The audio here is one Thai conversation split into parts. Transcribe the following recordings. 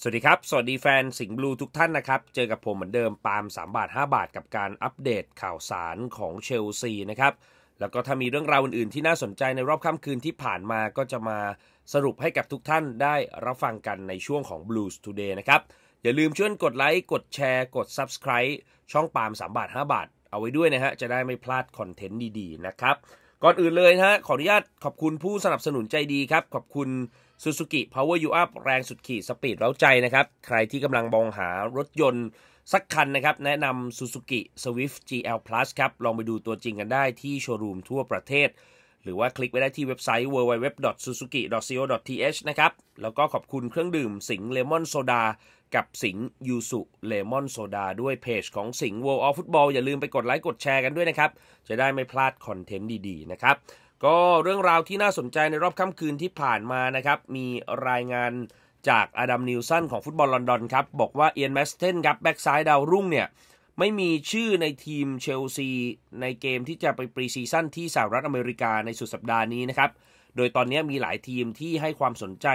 สวัสดีครับ สวัสดีแฟนสิงห์บลูทุกท่านนะครับ เจอกับผมเหมือนเดิมปาล์ม3 บาท 5 บาท กับการอัปเดตข่าวสารของเชลซีนะครับ แล้วก็ถ้ามีเรื่องราวอื่นๆ ที่น่าสนใจในรอบค่ำคืนที่ผ่านมาก็จะมาสรุปให้กับทุกท่านได้รับฟังกันในช่วงของ Blues Today นะครับอย่าลืมช่วยกดไลค์กดแชร์กด Subscribe ช่องปาล์ม3 บาท 5 บาท เอาไว้ด้วยนะฮะจะได้ไม่พลาดคอนเทนต์ดีๆนะครับก่อนอื่นเลยนะฮะขออนุญาตขอบคุณผู้สนับสนุนใจดีครับขอบคุณซซููกิพาวเวอร์ยูอัพแรงสุดขีดสปีดเร้าใจนะครับ ใครที่กำลังมองหารถยนต์ สักคันนะครับ แนะนำ s u z u ิ i Swift GL Plus ครับ ลองไปดูตัวจริงกันได้ที่โชว์รูมทั่วประเทศ หรือว่าคลิกไปได้ที่เว็บไซต์ www.suzuki.co.th นะครับ แล้วก็ขอบคุณเครื่องดื่มสิงเลมอนโซดากับสิงยูสุเลมอนโซดาด้วยเพจของสิง World of Football อย่าลืมไปกดไลค์กดแชร์กันด้วยนะครับ จะได้ไม่พลาดคอนเทนต์ดี ๆนะครับก็เรื่องราวที่น่าสนใจในรอบค่ำคืนที่ผ่านมานะครับมีรายงานจากอดัมนิวสันของฟุตบอลลอนดอนครับบอกว่าเอียนแมสเทนครับแบ็กซ้ายดาวรุ่งเนี่ยไม่มีชื่อในทีมเชลซี ในเกมที่จะไปปรีซีซั่นที่สหรัฐอเมริกาในสุดสัปดาห์นี้นะครับโดยตอนนี้มีหลายทีมที่ให้ความสนใจ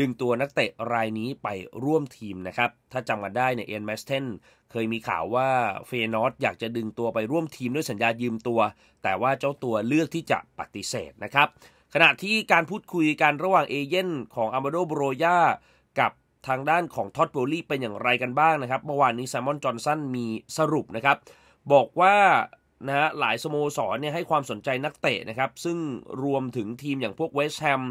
ดึงตัวนักเตะรายนี้ไปร่วมทีมนะครับ ถ้าจำกันได้เนี่ยเอ็นแมสเทนเคยมีข่าวว่าเฟยนอตอยากจะดึงตัวไปร่วมทีมด้วยสัญญายืมตัว แต่ว่าเจ้าตัวเลือกที่จะปฏิเสธนะครับ ขณะที่การพูดคุยกันระหว่างเอเย่นของอามาโดโบโรยา กับทางด้านของท็อตโบลี่เป็นอย่างไรกันบ้างนะครับ เมื่อวานนี้แซมมอน จอห์นสันมีสรุปนะครับบอกว่านะะหลายสโมสรเนี่ยให้ความสนใจนักเตะนะครับ ซึ่งรวมถึงทีมอย่างพวกเวสต์แฮม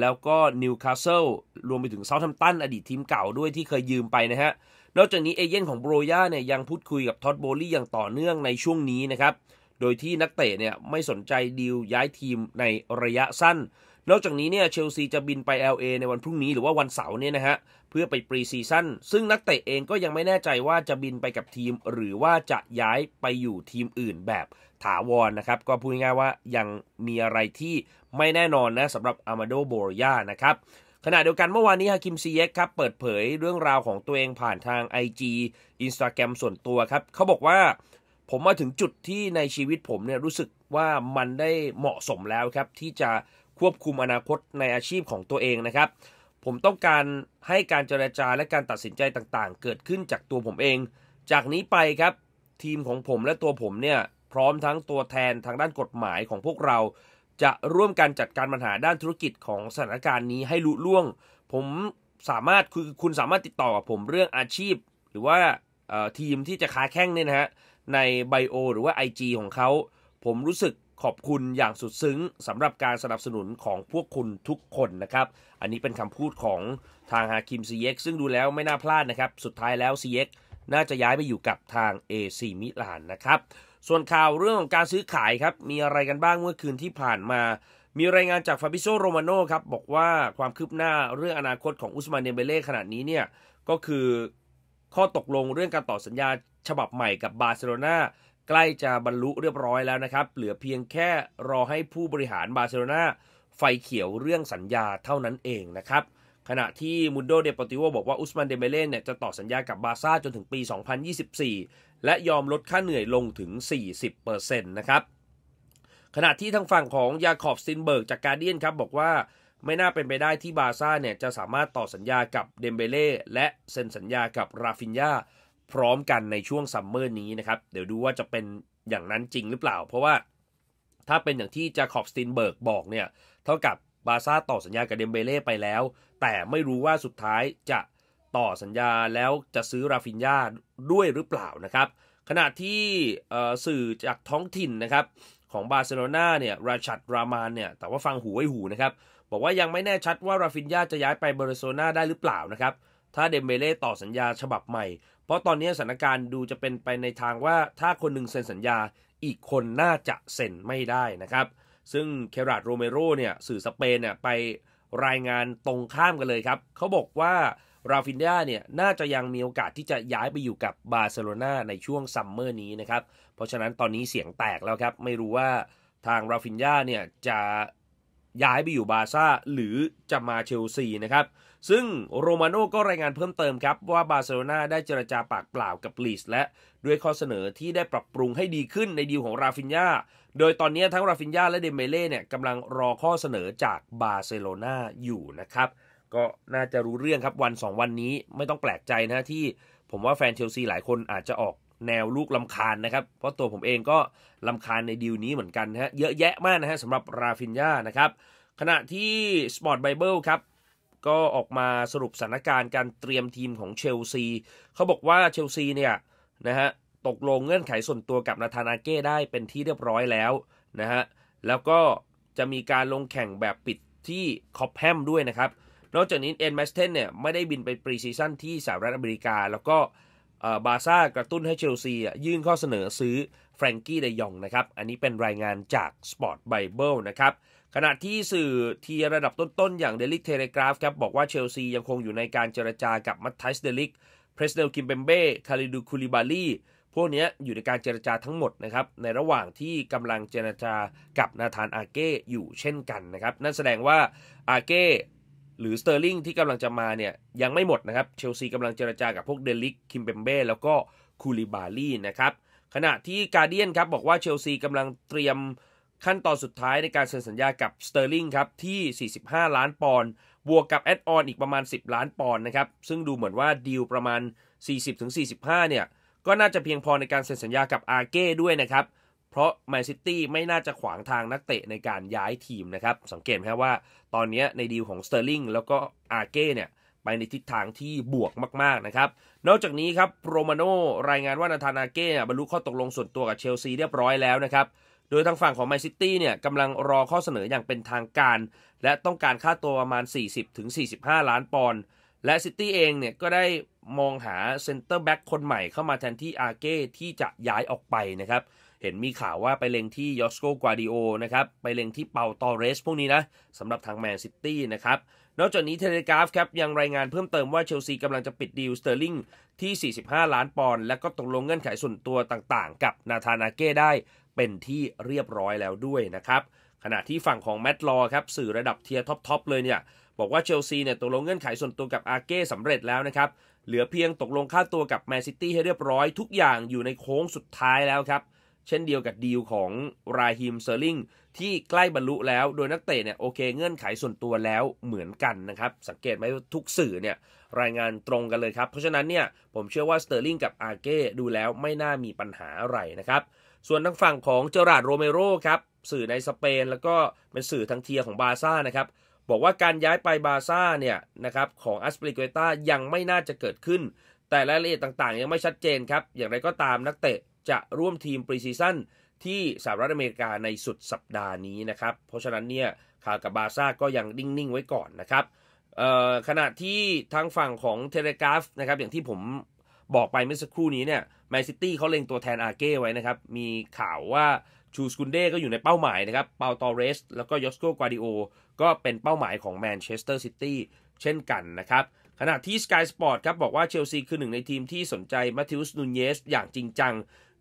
แล้วก็นิวคาสเซิลรวมไปถึงเซาท์ทัมตันอดีตทีมเก่าด้วยที่เคยยืมไปนะฮะนอกจากนี้เอเย่นของโบรย่าเนี่ยยังพูดคุยกับท็อตโบลี่อย่างต่อเนื่องในช่วงนี้นะครับโดยที่นักเตะเนี่ยไม่สนใจดีลย้ายทีมในระยะสั้น นอกจากนี้เนี่ยเชลซีจะบินไป LA ในวันพรุ่งนี้หรือว่าวันเสาร์เนี่ยนะฮะเพื่อไปปรีซีซั่นซึ่งนักเตะเองก็ยังไม่แน่ใจว่าจะบินไปกับทีม หรือว่าจะย้ายไปอยู่ทีมอื่นแบบถาวรนะครับ ก็พูดง่ายว่ายังมีอะไรที่ไม่แน่นอนนะสำหรับอามาโดโบรยานะครับ ขณะเดียวกันเมื่อวานนี้ฮาคิมซีเยกครับเปิดเผยเรื่องราวของตัวเองผ่านทาง IG Instagram ส่วนตัวครับเขาบอกว่าผมมาถึงจุดที่ในชีวิตผมเนี่ยรู้สึกว่ามันได้เหมาะสมแล้วครับ ที่จะควบคุมอนาคตในอาชีพของตัวเองนะครับ ผมต้องการให้การเจรจาและการตัดสินใจต่างๆ เกิดขึ้นจากตัวผมเอง จากนี้ไปครับทีมของผมและตัวผมเนี่ยพร้อมทั้งตัวแทนทางด้านกฎหมายของพวกเรา จะร่วมกันจัดการปัญหาด้านธุรกิจของสถานการณ์นี้ให้ลุล่วง ผมสามารถคือคุณสามารถติดต่อกับผมเรื่องอาชีพ หรือว่าทีมที่จะค้าแข่งเนี่ยนะฮะในไบโอหรือว่า IG ของเขา ผมรู้สึกขอบคุณอย่างสุดซึ้งสำหรับการสนับสนุนของพวกคุณทุกคนนะครับ อันนี้เป็นคำพูดของทางฮาคิม CX ซึ่งดูแล้วไม่น่าพลาดนะครับ สุดท้ายแล้ว CX น่าจะย้ายไปอยู่กับทาง AC มิลานนะครับส่วนข่าวเรื่องของการซื้อขายครับมีอะไรกันบ้างเมื่อคืนที่ผ่านมา มีรายงานจากฟาบิโซโรมาโน่ครับบอกว่าความคืบหน้าเรื่องอนาคตของอุสมานเดเบเล่ขนาดนี้เนี่ยก็คือข้อตกลงเรื่องการต่อสัญญาฉบับใหม่กับบาร์เซโลนาใกล้จะบรรลุเรียบร้อยแล้วนะครับ เหลือเพียงแค่รอให้ผู้บริหารบาร์เซโลนาไฟเขียวเรื่องสัญญาเท่านั้นเองนะครับขณะที่มุนโดเดปติโวบอกว่าอุสมานเดเบเล่เนี่ยจะต่อสัญญากับบาซ่าจนถึงปี 2024และยอมลดค่าเหนื่อยลงถึง 40%นะครับ ขณะที่ทางฝั่งของยาคอบซินเบิร์กจากการเดียนครับบอกว่าไม่น่าเป็นไปได้ที่บาซ่าเนี่ยจะสามารถต่อสัญญากับเดมเบเล่และเซ็นสัญญากับราฟินยาพร้อมกันในช่วงซัมเมอร์นี้นะครับ เดี๋ยวดูว่าจะเป็นอย่างนั้นจริงหรือเปล่า เพราะว่าถ้าเป็นอย่างที่จาคอบสตินเบิร์กบอกเนี่ยเท่ากับบาซ่าต่อสัญญากับเดมเบเล่ไปแล้ว แต่ไม่รู้ว่าสุดท้ายจะต่อสัญญาแล้วจะซื้อราฟินญาด้วยหรือเปล่านะครับขณะที่สื่อจากท้องถิ่นนะครับของบาร์เซโลนาเนี่ยราชัดรามานเนี่ยแต่ว่าฟังหูไว้หูนะครับบอกว่ายังไม่แน่ชัดว่าราฟินญาจะย้ายไปบาร์เซโลนาได้หรือเปล่านะครับถ้าเดมเบเล่ต่อสัญญาฉบับใหม่ เพราะตอนนี้สถานการณ์ดูจะเป็นไปในทางว่าถ้าคนหนึ่งเซ็นสัญญาอีกคนน่าจะเซ็นไม่ได้นะครับ ซึ่งเคราดโรเมโรเนี่ยสื่อสเปนเนี่ยไปรายงานตรงข้ามกันเลยครับเขาบอกว่าราฟินดาเนี่ยน่าจะยังมีโอกาสที่จะย้ายไปอยู่กับบาร์เซโลนาในช่วงซัมเมอร์นี้นะครับ เพราะฉะนั้นตอนนี้เสียงแตกแล้วครับ ไม่รู้ว่าทางราฟินดาเนี่ยจะย้ายไปอยู่บาซ่าหรือจะมาเชลซีนะครับ ซึ่งโรมาโน่ก็รายงานเพิ่มเติมครับว่าบาร์เซโลนาได้เจรจาปากเปล่ากับลีสและด้วยข้อเสนอที่ได้ปรับปรุงให้ดีขึ้นในดีลของราฟินญาโดยตอนนี้ทั้งราฟินญาและเดเมเล่เนี่ยกำลังรอข้อเสนอจากบาร์เซโลนาอยู่นะครับก็น่าจะรู้เรื่องครับวัน 2 วันนี้ไม่ต้องแปลกใจนะที่ผมว่าแฟนเชลซีหลายคนอาจจะออกแนวลูกลำคาญนะครับ เพราะตัวผมเองก็ลำคาญในดีลนี้เหมือนกันฮะเยอะแยะมากนะฮะสำหรับราฟินญานะครับ ขณะที่ Sport Bible ครับ ก็ออกมาสรุปสถานการณ์การเตรียมทีมของเชลซี เขาบอกว่าเชลซีเนี่ยนะฮะตกลงเงื่อนไขส่วนตัวกับนาธานาเก้ได้เป็นที่เรียบร้อยแล้วนะฮะแล้วก็จะมีการลงแข่งแบบปิดที่คอปแฮมด้วยนะครับนอกจากนี้เอ็นแมสเทนเนี่ยไม่ได้บินไปปรีซีซั่นที่สหรัฐอเมริกา แล้วก็บาซ่ากระตุ้นให้เชลซียื่นข้อเสนอซื้อแฟรงกี้เดยองนะครับ อันนี้เป็นรายงานจาก Sport Bible นะครับขณะที่สื่อทีระดับต้นๆอย่าง Daily t e l e g r a p ครับบอกว่าเชลซียังคงอยู่ในการเจรจากับมัตไทสเดลิกเพรสเดลคิมเบมเบ้คาริดูคูลิบาลีพวกนี้อยู่ในการเจรจาทั้งหมดนะครับในระหว่างที่กำลังเจรจากับนาธานอาเก้อยู่เช่นกันนะครับนั่นแสดงว่าอาเก้หรือสเตอร์ลิงที่กำลังจะมาเนี่ยยังไม่หมดนะครับเชลซีกำลังเจรจากับพวกเดลิก คิมเบมเบ้แล้วก็คูลิบาลีนะครับขณะที่การเดียนครับบอกว่าเชลซีกำลังเตรียมขั้นตอนสุดท้ายในการเซ็นสัญญากับสเตอร์ลิงครับที่ 45 ล้านปอนด์บวกกับแอดออนอีกประมาณ 10 ล้านปอนด์นะครับซึ่งดูเหมือนว่าดีลประมาณ 40-45 เนี่ย ก็น่าจะเพียงพอในการเซ็นสัญญากับอาเก้ด้วยนะครับเพราะแมนซิตี้ไม่น่าจะขวางทางนักเตะในการย้ายทีมนะครับ สังเกตไหมว่าตอนนี้ในดีลของสเตอร์ลิงแล้วก็อาเก้เนี่ยไปในทิศทางที่บวกมากๆนะครับ นอกจากนี้ครับโรมาโนรายงานว่านาธานาเก้บรรลุข้อตกลงส่วนตัวกับเชลซีเรียบร้อยแล้วนะครับ โดยทางฝั่งของแมนซิตี้เนี่ยกำลังรอข้อเสนออย่างเป็นทางการ และต้องการค่าตัวประมาณ 40-45 ล้านปอนด์ และซิตี้เองเนี่ยก็ได้มองหาเซ็นเตอร์แบ็กคนใหม่ เข้ามาแทนที่อาเก้ที่จะย้ายออกไปนะครับเห็นมีข่าวว่าไปเล็งที่ยอสโกกวาดิโอนะครับ ไปเล็งที่เปาตอเรสพวกนี้นะสำหรับทางแมนซิตี้นะครับ นอกจากนี้เทเลกราฟครับยังรายงานเพิ่มเติมว่าเชลซีกำลังจะปิดดีลสเตอร์ลิงที่ 45 ล้านปอนด์และก็ตกลงเงื่อนไขส่วนตัวต่างๆ กับนาธานาเก้ได้เป็นที่เรียบร้อยแล้วด้วยนะครับ ขณะที่ฝั่งของแมตลอครับสื่อระดับเทียร์ท็อปๆเลยเนี่ยบอกว่าเชลซีเนี่ยตกลงเงื่อนไขส่วนตัวกับอาเก้สำเร็จแล้วนะครับเหลือเพียงตกลงค่าตัวกับแมนซิตี้ให้เรียบร้อยทุกอย่างอยู่ในโค้งสุดท้ายแล้วครับเช่นเดียวกับดีลของราฮิมเซอร์ลิงที่ใกล้บรรลุแล้วโดยนักเตะเนี่ยโอเคเงื่อนไขส่วนตัวแล้วเหมือนกันนะครับสังเกตไหมทุกสื่อเนี่ยรายงานตรงกันเลยครับเพราะฉะนั้นเนี่ยผมเชื่อว่าสเตอร์ลิงกับอาเก้ดูแล้วไม่น่ามีปัญหาอะไรนะครับส่วนทางฝั่งของเจอราร์ดโรเมโรครับสื่อในสเปนแล้วก็เป็นสื่อทางเทียของบาซ่านะครับ บอกว่าการย้ายไปบาซ่าเนี่ยนะครับของอัสปริเกตายังไม่น่าจะเกิดขึ้น แต่รายละเอียดต่าง ๆ ยังไม่ชัดเจนครับอย่างไรก็ตามนักเตะจะร่วมทีมปรีซีซั่นที่สหรัฐอเมริกาในสุดสัปดาห์นี้นะครับ เพราะฉะนั้นเนี่ยข่าวกับบาซ่าก็ยังนิ่ง ๆ ไว้ก่อนนะครับขณะที่ทางฝั่งของเทเลกราฟนะครับอย่างที่ผมบอกไปเมื่อสักครู่นี้เนี่ยแมนซิตี้เขาเล็งตัวแทนอาเก้ไว้นะครับมีข่าวว่าชูสกุนเด้ก็อยู่ในเป้าหมายนะครับเปาตอเรสแล้วก็ยอสโกกวาดิโอก็เป็นเป้าหมายของแมนเชสเตอร์ซิตี้เช่นกันนะครับขณะที่ Sky Sport ครับบอกว่าเชลซีคือหนึ่งในทีมที่สนใจมาทิอุสนูเยสอย่างจริงจัง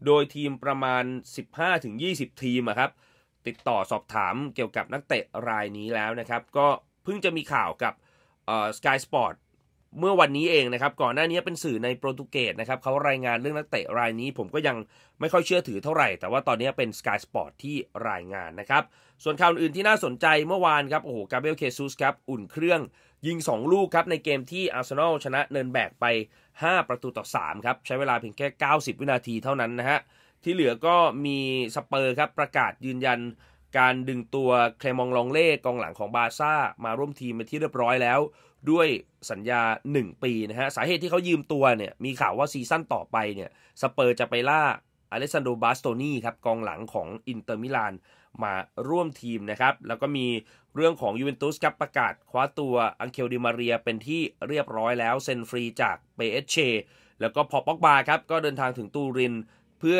โดยทีมประมาณ 15-20 ทีมครับติดต่อสอบถามเกี่ยวกับนักเตะรายนี้แล้วนะครับก็เพิ่งจะมีข่าวกับสกายสปอร์ตเมื่อวันนี้เองนะครับก่อนหน้านี้เป็นสื่อในโปรตุเกสนะครับเขารายงานเรื่องนักเตะรายนี้ ผมก็ยังไม่ค่อยเชื่อถือเท่าไหร่แต่ว่าตอนนี้เป็น Sky Sport ที่รายงานนะครับส่วนข่าวอื่นที่น่าสนใจเมื่อวานครับโอ้โหกาเบลเคซูสครับอุ่นเครื่องยิง 2 ลูกครับ ในเกมที่อาร์เซนอลชนะเนินแบกไป 5 ประตูต่อ3ครับใช้เวลาเพียงแค่ 90 วินาทีเท่านั้นนะฮะที่เหลือก็มีสเปอร์ครับ ประกาศยืนยันการดึงตัวเคลมองลองเล่กองหลังของบาซ่า มาร่วมทีมมปที่เรียบร้อยแล้วด้วยสัญญา 1 ปีนะฮะสาเหตุที่เขายืมตัวเนี่ยมีข่าวว่าซีซั่นต่อไปเนี่ยสเปอร์จะไปล่าอเลสซานโดบาสโตนีครับกองหลังของอินเตอร์มิลานมาร่วมทีมนะครับ แล้วก็มีเรื่องของยูเวนตุสครับประกาศ คว้าตัวอังเคลดิมาเรีย เป็นที่เรียบร้อยแล้วเซ็นฟรีจากเปเอชเชแล้วก็พอปอกบาครับ ก็เดินทางถึงตูริน เพื่อ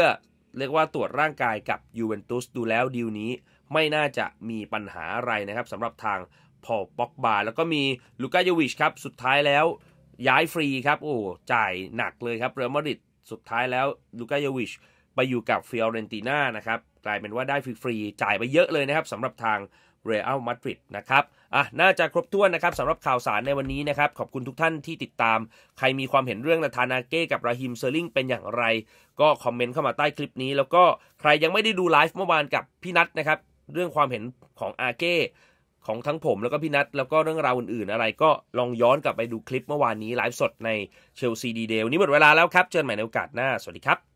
เรียกว่าตรวจร่างกายกับยูเวนตุสดูแล้วดีลนี้ไม่น่าจะมีปัญหาอะไรนะครับสำหรับทางพอปอกบา แล้วก็มีลูกายวิชครับ สุดท้ายแล้วย้ายฟรีครับ โอ้จ่ายหนักเลยครับเรอัลมาดริดสุดท้ายแล้วลูกายวิชไปอยู่กับฟิออเรนติน่านะครับกลายเป็นว่าได้ฟรีๆ จ่ายไปเยอะเลยนะครับสำหรับทางเรอัลมาดริดนะครับ อ่ะ น่าจะครบถ้วนนะครับสำหรับข่าวสารในวันนี้นะครับ ขอบคุณทุกท่านที่ติดตาม ใครมีความเห็นเรื่องนาธานาเก้กับ ราฮิม เซอร์ลิง เป็นอย่างไร ก็คอมเมนต์เข้ามาใต้คลิปนี้ แล้วก็ใครยังไม่ได้ดูไลฟ์เมื่อวานกับพี่นัทนะครับ เรื่องความเห็นของอาเก้ของทั้งผมแล้วก็พี่นัทแล้วก็เรื่องราวอื่นๆ อะไรก็ลองย้อนกลับไปดูคลิปเมื่อวานนี้ไลฟ์สดในเชลซีดีเดลนี้หมดเวลาแล้วครับ เจอกันใหม่ในโอกาสหน้า สวัสดีครับ